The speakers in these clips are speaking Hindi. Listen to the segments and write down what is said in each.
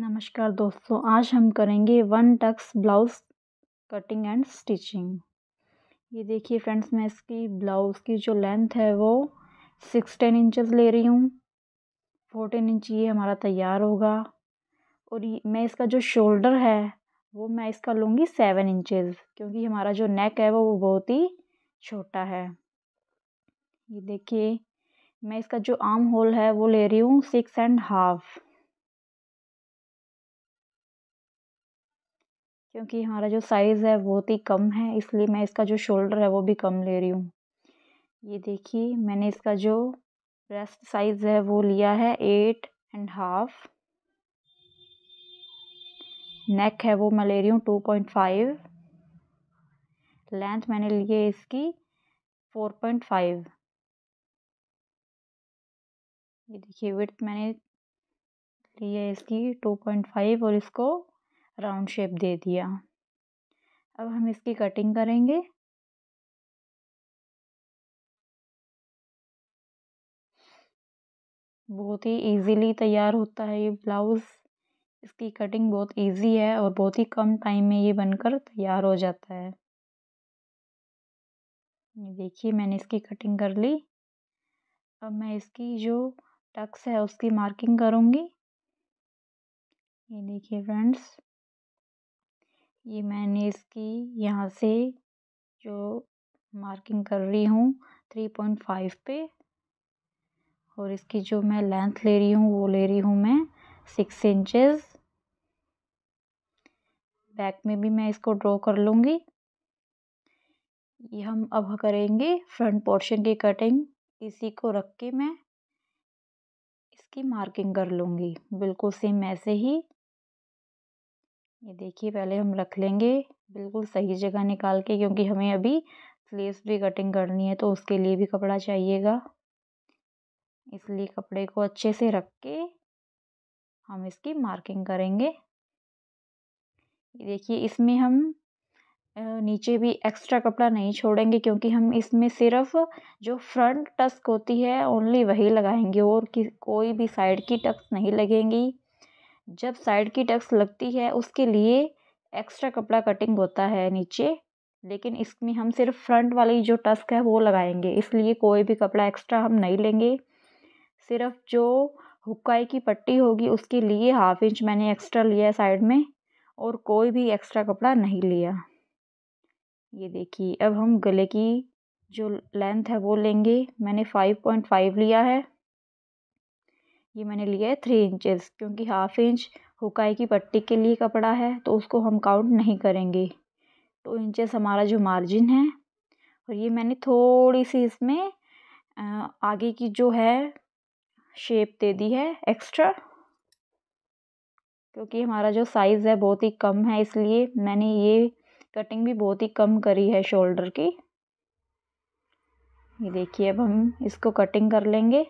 नमस्कार दोस्तों आज हम करेंगे one tucks blouse cutting and stitching ये देखिए फ्रेंड्स मैं इसकी ब्लाउज़ की जो लेंथ है वो सिक्स टेन इंचज़ ले रही हूँ फोर्टीन इंच ये हमारा तैयार होगा और मैं इसका जो शोल्डर है वो मैं इसका लूँगी सेवन इंचेस क्योंकि हमारा जो नेक है वो बहुत ही छोटा है ये देखिए मैं इसका जो आर्म होल है वो ले रही हूँ सिक्स एंड हाफ़ क्योंकि हमारा जो साइज़ है बहुत ही कम है इसलिए मैं इसका जो शोल्डर है वो भी कम ले रही हूँ ये देखिए मैंने इसका जो ब्रेस्ट साइज़ है वो लिया है एट एंड हाफ नेक है वो मैं ले रही हूँ टू पॉइंट फाइव लेंथ मैंने ली है इसकी फोर पॉइंट फाइव ये देखिए विथ मैंने ली है इसकी टू पॉइंट फाइव और इसको राउंड शेप दे दिया अब हम इसकी कटिंग करेंगे बहुत ही इजीली तैयार होता है ये ब्लाउज़ इसकी कटिंग बहुत इजी है और बहुत ही कम टाइम में ये बनकर तैयार हो जाता है देखिए मैंने इसकी कटिंग कर ली अब मैं इसकी जो टक्स है उसकी मार्किंग करूँगी ये देखिए फ्रेंड्स ये मैंने इसकी यहाँ से जो मार्किंग कर रही हूँ थ्री पॉइंट फाइव पे और इसकी जो मैं लेंथ ले रही हूँ वो ले रही हूँ मैं सिक्स इंचेस बैक में भी मैं इसको ड्रॉ कर लूँगी ये हम अब करेंगे फ्रंट पोर्शन की कटिंग इसी को रख के मैं इसकी मार्किंग कर लूँगी बिल्कुल सेम ऐसे ही ये देखिए पहले हम रख लेंगे बिल्कुल सही जगह निकाल के क्योंकि हमें अभी स्लीव्स भी कटिंग करनी है तो उसके लिए भी कपड़ा चाहिएगा इसलिए कपड़े को अच्छे से रख के हम इसकी मार्किंग करेंगे देखिए इसमें हम नीचे भी एक्स्ट्रा कपड़ा नहीं छोड़ेंगे क्योंकि हम इसमें सिर्फ जो फ्रंट टस्क होती है ओनली वही लगाएंगे और कि कोई भी साइड की टक्स नहीं लगेंगी जब साइड की टक्स लगती है उसके लिए एक्स्ट्रा कपड़ा कटिंग होता है नीचे लेकिन इसमें हम सिर्फ फ्रंट वाली जो टस्क है वो लगाएंगे इसलिए कोई भी कपड़ा एक्स्ट्रा हम नहीं लेंगे सिर्फ जो हुक्काई की पट्टी होगी उसके लिए हाफ इंच मैंने एक्स्ट्रा लिया है साइड में और कोई भी एक्स्ट्रा कपड़ा नहीं लिया ये देखिए अब हम गले की जो लेंथ है वो लेंगे मैंने फाइव पॉइंट फाइव लिया है ये मैंने लिया है थ्री इंचेस क्योंकि हाफ इंच हुकाई की पट्टी के लिए कपड़ा है तो उसको हम काउंट नहीं करेंगे टू तो इंचेस हमारा जो मार्जिन है और ये मैंने थोड़ी सी इसमें आगे की जो है शेप दे दी है एक्स्ट्रा क्योंकि हमारा जो साइज़ है बहुत ही कम है इसलिए मैंने ये कटिंग भी बहुत ही कम करी है शोल्डर की ये देखिए अब हम इसको कटिंग कर लेंगे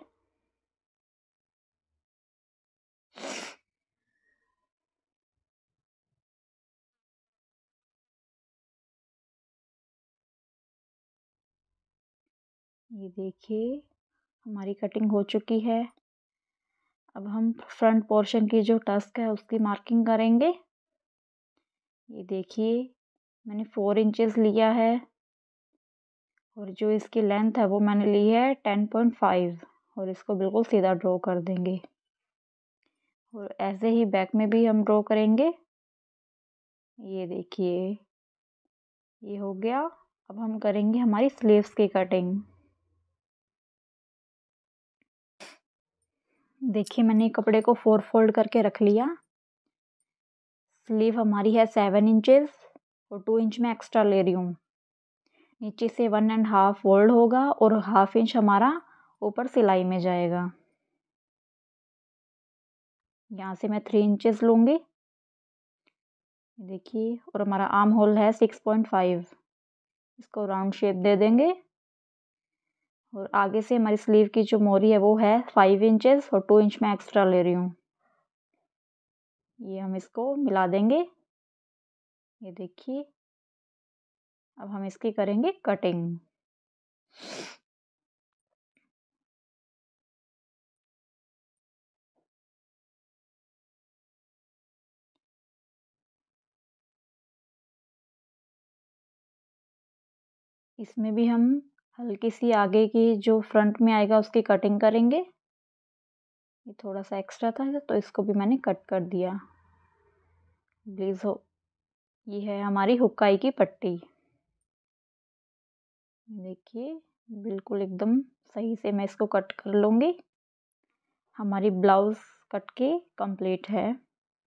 ये देखिए हमारी कटिंग हो चुकी है अब हम फ्रंट पोर्शन की जो टस्क है उसकी मार्किंग करेंगे ये देखिए मैंने फोर इंचेस लिया है और जो इसकी लेंथ है वो मैंने ली है टेन पॉइंट फाइव और इसको बिल्कुल सीधा ड्रॉ कर देंगे और ऐसे ही बैक में भी हम ड्रॉ करेंगे ये देखिए ये हो गया अब हम करेंगे हमारी स्लीव्स की कटिंग देखिए मैंने कपड़े को फोर फोल्ड करके रख लिया स्लीव हमारी है सेवन इंचेस और टू इंच में एक्स्ट्रा ले रही हूँ नीचे से वन एंड हाफ फोल्ड होगा और हाफ इंच हमारा ऊपर सिलाई में जाएगा यहाँ से मैं थ्री इंचेस लूँगी देखिए और हमारा आर्म होल है सिक्स पॉइंट फाइव इसको राउंड शेप दे देंगे और आगे से हमारी स्लीव की जो मोरी है वो है फाइव इंचेस और टू इंच मैं एक्स्ट्रा ले रही हूँ ये हम इसको मिला देंगे ये देखिए अब हम इसकी करेंगे कटिंग इसमें भी हम हल्की सी आगे की जो फ्रंट में आएगा उसकी कटिंग करेंगे ये थोड़ा सा एक्स्ट्रा था तो इसको भी मैंने कट कर दिया ब्लीज हो ये है हमारी हुक्काई की पट्टी देखिए बिल्कुल एकदम सही से मैं इसको कट कर लूँगी हमारी ब्लाउज़ कट के कंप्लीट है